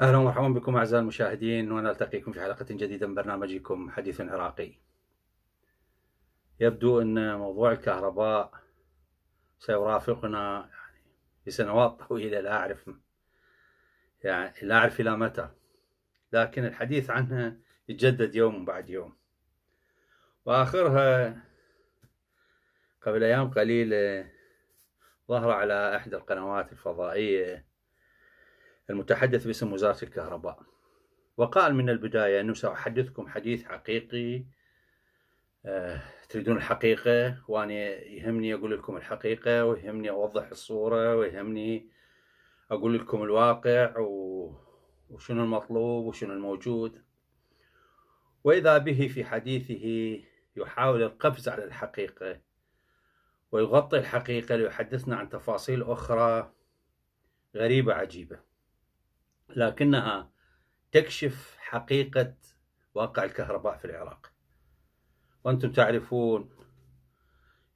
اهلا ومرحبا بكم اعزائي المشاهدين ونلتقيكم في حلقه جديده من برنامجكم حديث عراقي. يبدو ان موضوع الكهرباء سيرافقنا يعني لسنوات طويله لا اعرف يعني لا أعرف إلى متى لكن الحديث عنها يتجدد يوم بعد يوم وآخرها قبل أيام قليلة آه، ظهر على إحدى القنوات الفضائية المتحدث باسم وزارة الكهرباء وقال من البداية أنه سأحدثكم حديث حقيقي أه، تريدون الحقيقة وأنا يهمني أقول لكم الحقيقة ويهمني أوضح الصورة ويهمني اقول لكم الواقع و... وشنو المطلوب وشنو الموجود واذا به في حديثه يحاول القفز على الحقيقه ويغطي الحقيقه ليحدثنا عن تفاصيل اخرى غريبه عجيبه لكنها تكشف حقيقه واقع الكهرباء في العراق وانتم تعرفون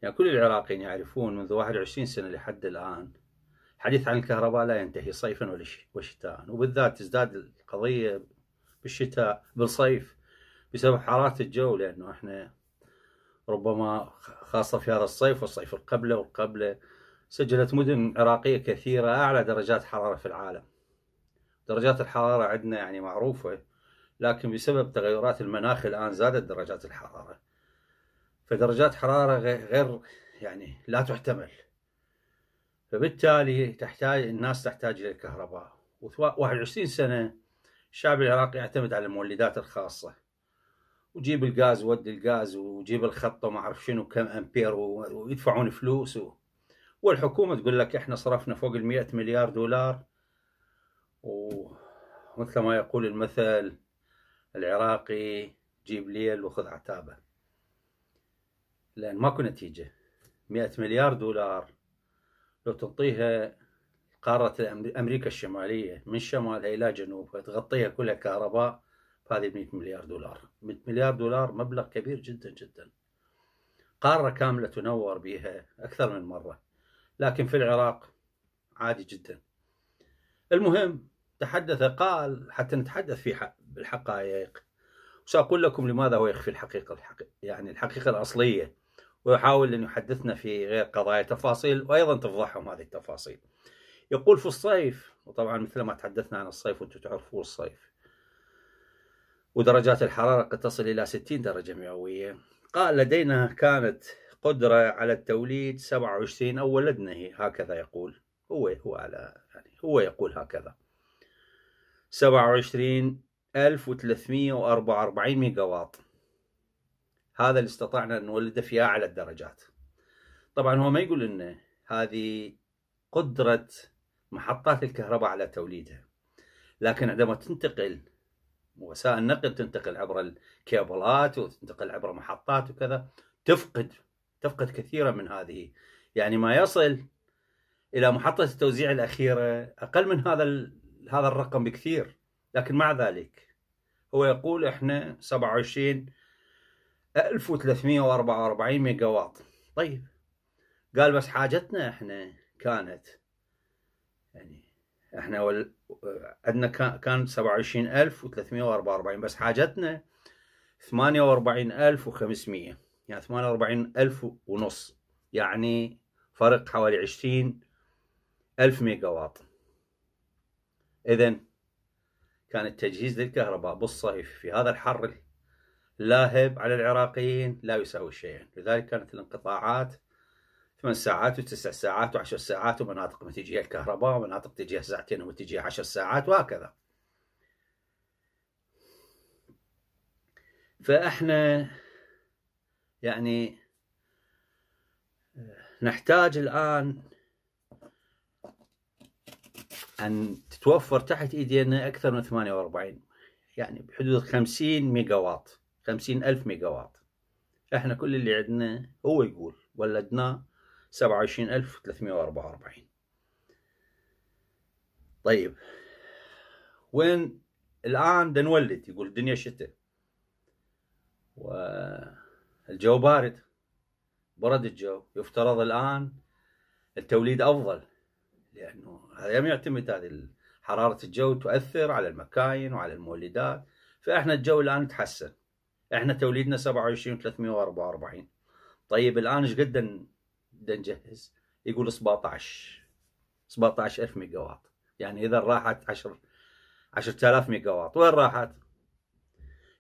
يعني كل العراقيين يعرفون منذ 21 سنه لحد الان الحديث عن الكهرباء لا ينتهي صيفا وشتاء وبالذات تزداد القضية بالشتاء بالصيف بسبب حرارة الجو لأنه احنا ربما خاصة في هذا الصيف والصيف القبله والقبله سجلت مدن عراقية كثيرة أعلى درجات حرارة في العالم درجات الحرارة عندنا يعني معروفة لكن بسبب تغيرات المناخ الآن زادت درجات الحرارة فدرجات حرارة غير يعني لا تحتمل فبالتالي تحتاج الناس تحتاج الى الكهرباء و21 سنه الشعب العراقي يعتمد على المولدات الخاصه وجيب الغاز ودي الغاز وجيب الخط وما اعرف شنو كم امبير ويدفعون فلوس و... والحكومه تقول لك احنا صرفنا فوق ال مليار دولار ومثل ما يقول المثل العراقي جيب ليل وخذ عتابه لان ماكو نتيجه 100 مليار دولار لو تعطيها قارة أمريكا الشمالية من شمالها إلى جنوبها تغطيها كلها كهرباء فهذه 100 مليار دولار 100 مليار دولار مبلغ كبير جدا جدا قارة كاملة تنور بها أكثر من مرة لكن في العراق عادي جدا المهم تحدث قال حتى نتحدث في بالحقائق وسأقول لكم لماذا هو يخفي الحقيقة الحقيقة يعني الحقيقة الأصلية ويحاول أن يحدثنا في غير قضايا تفاصيل وأيضا تفضحهم هذه التفاصيل يقول في الصيف وطبعا مثل ما تحدثنا عن الصيف وانتم تعرفوا الصيف ودرجات الحرارة قد تصل إلى 60 درجة مئوية قال لدينا كانت قدرة على التوليد 27 أو ولدنا هي هكذا يقول هو هو على يعني هو يقول هكذا 27344 ميجا واط هذا اللي استطعنا ان نولده في اعلى الدرجات طبعا هو ما يقول لنا هذه قدره محطات الكهرباء على توليدها لكن عندما تنتقل وسائل النقل تنتقل عبر الكابلات وتنتقل عبر محطات وكذا تفقد تفقد كثيرا من هذه يعني ما يصل الى محطه التوزيع الاخيره اقل من هذا هذا الرقم بكثير لكن مع ذلك هو يقول احنا 27 1344 ميجا واط طيب قال بس حاجتنا احنا كانت يعني احنا وال... عندنا كان 27344 بس حاجتنا 48500 يعني 48000 ونص يعني فرق حوالي 20 ميجا واط إذا كان التجهيز للكهرباء بالصيف في هذا الحر لاهب على العراقيين لا يساوي شيئا لذلك كانت الانقطاعات ثمان ساعات وتسع ساعات وعشر ساعات ومناطق ما تجيها الكهرباء ومناطق تجيها ساعتين وتجيها عشر ساعات وهكذا فاحنا يعني نحتاج الآن أن تتوفر تحت إيدينا أكثر من 48 يعني بحدود 50 واط خمسين ألف ميجا واط احنا كل اللي عندنا هو يقول ولدناه سبعة وعشرين ألف وثلاثمية وأربعة وأربعين طيب وين الآن دنولد نولد يقول الدنيا شتاء والجو بارد برد الجو يفترض الآن التوليد أفضل لأنه هذا يعتمد هذه حرارة الجو تؤثر على المكاين وعلى المولدات فإحنا الجو الآن تحسن احنا توليدنا 27 344 طيب الان ايش قد نجهز؟ يقول 17 17000 ميجا وات يعني اذا راحت 10 10000 ميجا وات وين راحت؟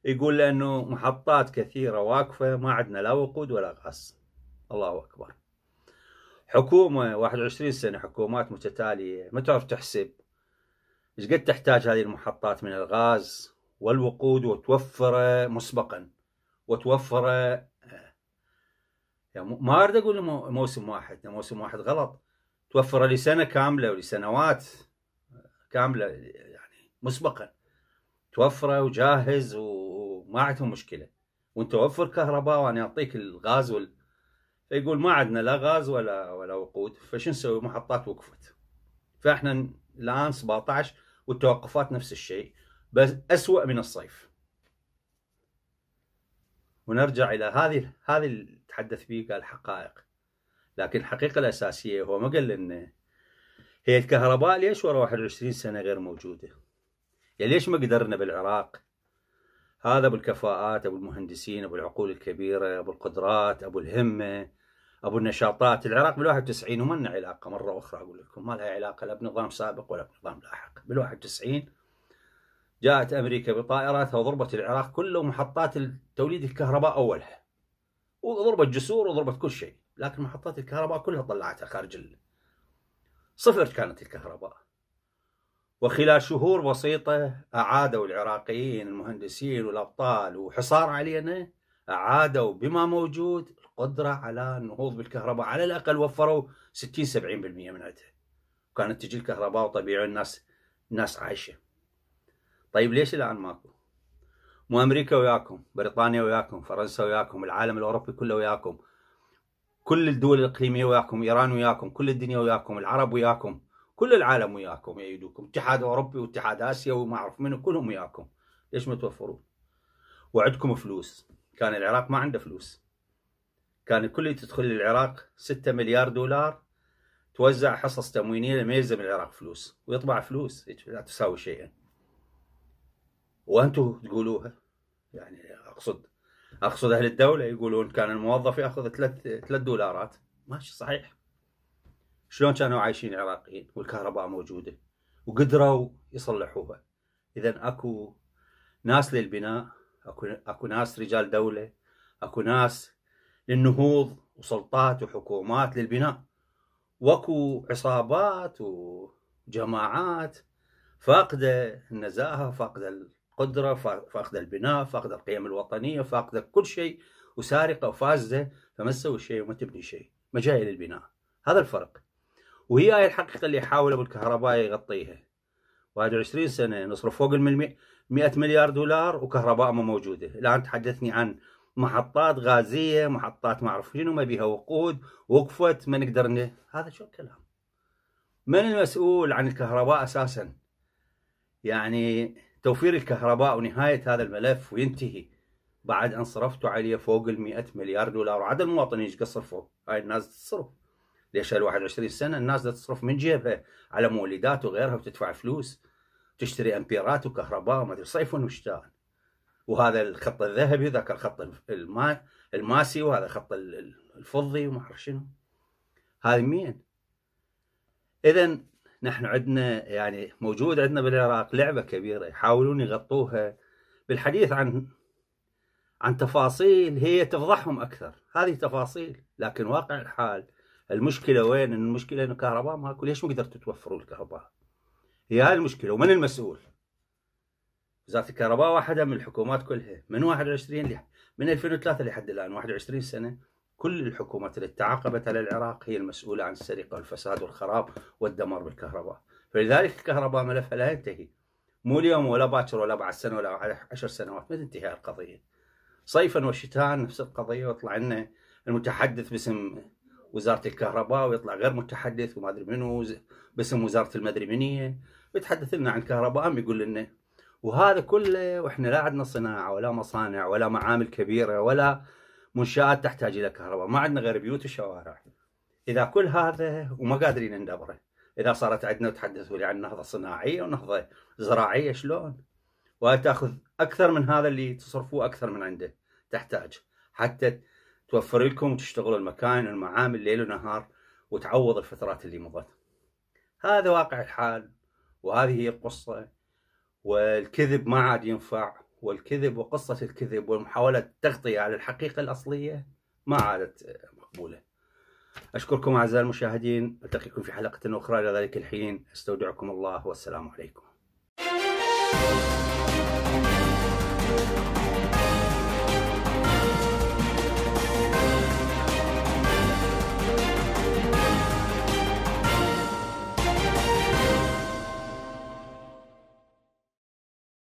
يقول لانه محطات كثيره واقفه ما عندنا لا وقود ولا غاز الله اكبر حكومه 21 سنه حكومات متتاليه ما تعرف تحسب ايش قد تحتاج هذه المحطات من الغاز والوقود وتوفر مسبقا وتوفر آه، يعني ما اريد اقول موسم واحد يعني موسم واحد غلط توفر لسنه كامله ولسنوات آه، كامله يعني مسبقا توفره وجاهز وما عندهم مشكله وانت توفر كهرباء وانا اعطيك الغاز وال... فيقول ما عندنا لا غاز ولا ولا وقود فشو نسوي محطات وقفت فاحنا الان 17 والتوقفات نفس الشيء بس أسوأ من الصيف ونرجع إلى هذه هذه اللي تحدث به قال حقائق لكن الحقيقة الأساسية هو ما قال لنا هي الكهرباء ليش ورا 21 سنة غير موجودة يعني ليش ما قدرنا بالعراق هذا أبو الكفاءات أبو المهندسين أبو العقول الكبيرة أبو القدرات أبو الهمة أبو النشاطات العراق بال91 وما لنا علاقة مرة أخرى أقول لكم ما لها علاقة لا بنظام سابق ولا بنظام لاحق بال91 جاءت أمريكا بطائراتها وضربت العراق كله ومحطات توليد الكهرباء أولها وضربت جسور وضربت كل شيء لكن محطات الكهرباء كلها طلعتها خارج ال... صفر كانت الكهرباء وخلال شهور بسيطة أعادوا العراقيين المهندسين والأبطال وحصار علينا أعادوا بما موجود القدرة على النهوض بالكهرباء على الأقل وفروا 60-70% من عدها وكانت تجي الكهرباء وطبيعي الناس الناس عايشه طيب ليش الان ماكو؟ مو امريكا وياكم، بريطانيا وياكم، فرنسا وياكم، العالم الاوروبي كله وياكم. كل الدول الاقليميه وياكم، ايران وياكم، كل الدنيا وياكم، العرب وياكم، كل العالم وياكم يأيدوكم، اتحاد اوروبي واتحاد اسيا وما اعرف منو كلهم وياكم. ليش ما توفرون؟ وعدكم فلوس، كان العراق ما عنده فلوس. كان اللي تدخل للعراق 6 مليار دولار توزع حصص تموينيه لما يلزم العراق فلوس ويطبع فلوس لا تساوي شيئا. وانتم تقولوها يعني اقصد اقصد اهل الدوله يقولون كان الموظف ياخذ ثلاث ثلاث دولارات ماشي صحيح شلون كانوا عايشين العراقيين والكهرباء موجوده وقدروا يصلحوها اذا اكو ناس للبناء اكو اكو ناس رجال دوله اكو ناس للنهوض وسلطات وحكومات للبناء واكو عصابات وجماعات فاقده النزاهه فاقده قدرة فاقدة البناء فاقدة القيم الوطنية فاقدة كل شيء وسارقة وفاسدة فما تسوي شيء وما تبني شيء ما جاي للبناء هذا الفرق وهي هاي الحقيقة اللي يحاول أبو الكهرباء يغطيها 21 سنة نصرف فوق ال 100 مليار دولار وكهرباء ما موجودة الآن تحدثني عن محطات غازية محطات ما أعرف شنو ما بيها وقود وقفت ما نقدر هذا شو الكلام من المسؤول عن الكهرباء أساساً يعني توفير الكهرباء ونهاية هذا الملف وينتهي بعد أن صرفتوا عليه فوق ال 100 مليار دولار وعد المواطنين ايش قد هاي الناس تصرف ليش هال 21 سنة الناس تصرف من جيبها على مولدات وغيرها وتدفع فلوس تشتري امبيرات وكهرباء وما ادري صيف وشتاء وهذا الخط الذهبي ذاك الخط الماء الماسي وهذا الخط الفضي وما اعرف شنو هذه مين اذا نحن عندنا يعني موجود عندنا بالعراق لعبه كبيره يحاولون يغطوها بالحديث عن عن تفاصيل هي تفضحهم اكثر هذه تفاصيل لكن واقع الحال المشكله وين المشكله انه الكهرباء ماكو ليش ما قدرتوا توفروا الكهرباء هي هاي المشكله ومن المسؤول وزاره الكهرباء واحده من الحكومات كلها من 21 من 2003 لحد الان 21 سنه كل الحكومات التي تعاقبت على العراق هي المسؤولة عن السرقة والفساد والخراب والدمار بالكهرباء فلذلك الكهرباء ملفها لا ينتهي مو اليوم ولا باكر ولا بعد سنة ولا بعد عشر سنوات ما تنتهي القضية صيفا وشتاء نفس القضية ويطلع لنا المتحدث باسم وزارة الكهرباء ويطلع غير متحدث وما أدري منو باسم وزارة المدري منية بيتحدث لنا عن الكهرباء أم يقول لنا وهذا كله واحنا لا عندنا صناعة ولا مصانع ولا معامل كبيرة ولا منشآت تحتاج إلى كهرباء ما عندنا غير بيوت وشوارع إذا كل هذا وما قادرين ندبره إذا صارت عندنا تحدثوا لي عن نهضة صناعية ونهضة زراعية شلون وتأخذ أكثر من هذا اللي تصرفوه أكثر من عنده تحتاج حتى توفر لكم وتشتغل المكاين والمعامل ليل ونهار وتعوض الفترات اللي مضت هذا واقع الحال وهذه هي القصة والكذب ما عاد ينفع والكذب وقصة الكذب والمحاولة التغطية على الحقيقة الأصلية ما عادت مقبولة أشكركم أعزائي المشاهدين ألتقيكم في حلقة أخرى إلى ذلك الحين أستودعكم الله والسلام عليكم